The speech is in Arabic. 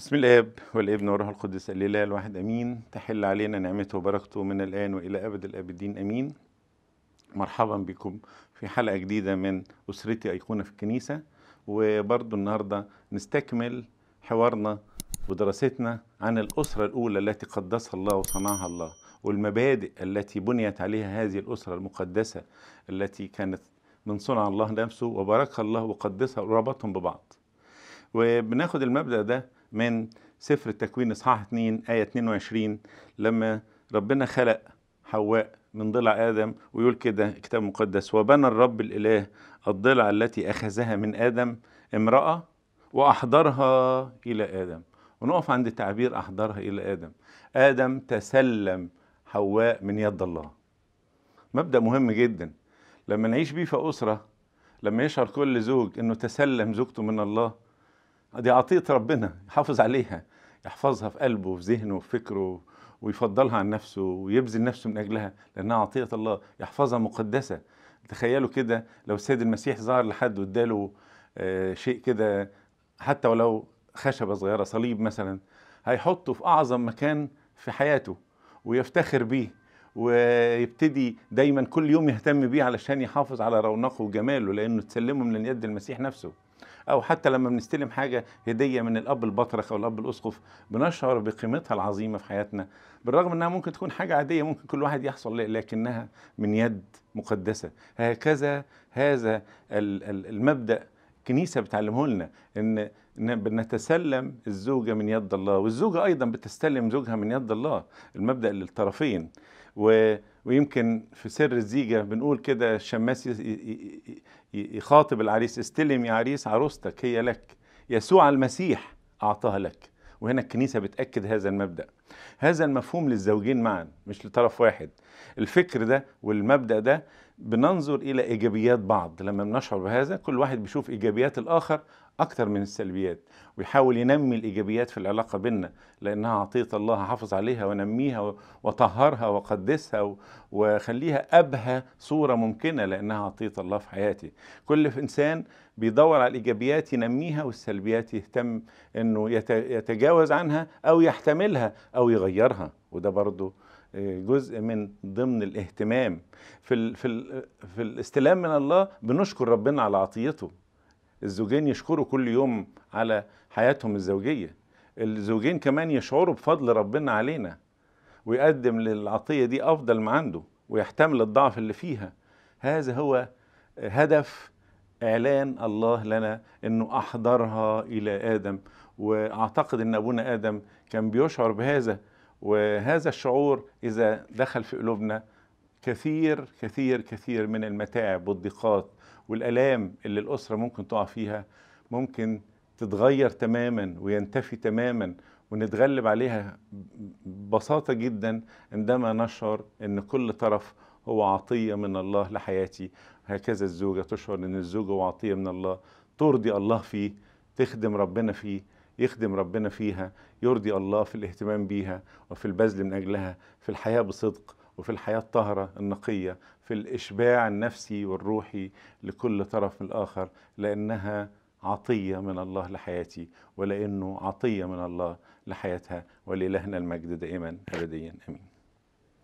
بسم الاب والابن والروح القدس الاله الواحد امين تحل علينا نعمته وبركته من الان والى ابد الابدين امين مرحبا بكم في حلقه جديده من اسرتي ايقونه في الكنيسه وبرضه النهارده نستكمل حوارنا ودراستنا عن الاسره الاولى التي قدسها الله وصنعها الله والمبادئ التي بنيت عليها هذه الاسره المقدسه التي كانت من صنع الله نفسه وباركها الله وقدسها وربطهم ببعض وبناخد المبدا ده من سفر التكوين اصحاح 2 ايه 22 لما ربنا خلق حواء من ضلع ادم ويقول كده الكتاب المقدس وبنى الرب الاله الضلع التي اخذها من ادم امراه واحضرها الى ادم ونقف عند تعبير احضرها الى ادم ادم تسلم حواء من يد الله مبدا مهم جدا لما نعيش بيه في اسره لما يشعر كل زوج انه تسلم زوجته من الله دي عطية ربنا يحافظ عليها يحفظها في قلبه وفي ذهنه وفي فكره ويفضلها عن نفسه ويبذل نفسه من أجلها لأنها عطية الله يحفظها مقدسة تخيلوا كده لو السيد المسيح ظهر لحد واداله آه، شيء كده حتى ولو خشبة صغيرة صليب مثلا هيحطه في أعظم مكان في حياته ويفتخر بيه ويبتدي دايما كل يوم يهتم بيه علشان يحافظ على رونقه وجماله لأنه تسلمه من يد المسيح نفسه او حتى لما بنستلم حاجه هديه من الاب البطرخ او الاب الاسقف بنشعر بقيمتها العظيمه في حياتنا بالرغم انها ممكن تكون حاجه عاديه ممكن كل واحد يحصل لكنها من يد مقدسه هكذا هذا المبدا الكنيسه بتعلمه لنا ان بنتسلم الزوجه من يد الله والزوجه ايضا بتستلم زوجها من يد الله المبدا للطرفين و ويمكن في سر الزيجه بنقول كده الشماس يخاطب العريس استلم يا عريس عروستك هي لك يسوع المسيح اعطاها لك وهنا الكنيسه بتاكد هذا المبدا هذا المفهوم للزوجين معا مش لطرف واحد الفكر ده والمبدا ده بننظر الى ايجابيات بعض لما بنشعر بهذا كل واحد بيشوف ايجابيات الاخر أكثر من السلبيات ويحاول ينمي الإيجابيات في العلاقة بينا لأنها عطية الله حافظ عليها ونميها وطهرها وقدسها وخليها أبهى صورة ممكنة لأنها عطية الله في حياتي كل إنسان بيدور على الإيجابيات ينميها والسلبيات يهتم أنه يتجاوز عنها أو يحتملها أو يغيرها وده برضه آه، جزء من ضمن الاهتمام في, ال في, ال في الاستلام من الله بنشكر ربنا على عطيته الزوجين يشكروا كل يوم على حياتهم الزوجيه الزوجين كمان يشعروا بفضل ربنا علينا ويقدم للعطيه دي افضل ما عنده ويحتمل الضعف اللي فيها هذا هو هدف اعلان الله لنا انه احضرها الى ادم واعتقد ان ابونا ادم كان بيشعر بهذا وهذا الشعور اذا دخل في قلوبنا كثير كثير كثير من المتاعب والضيقات والالام اللي الاسره ممكن تقع فيها ممكن تتغير تماما وينتفي تماما ونتغلب عليها ببساطه جدا عندما نشعر ان كل طرف هو عطيه من الله لحياتي هكذا الزوجه تشعر ان الزوج هو عطيه من الله ترضي الله فيه تخدم ربنا فيه يخدم ربنا فيها يرضي الله في الاهتمام بيها وفي البذل من اجلها في الحياه بصدق وفي الحياة الطاهرة النقية في الإشباع النفسي والروحي لكل طرف من الآخر لأنها عطية من الله لحياتي ولأنه عطية من الله لحياتها ولإلهنا المجد دائما أبديا أمين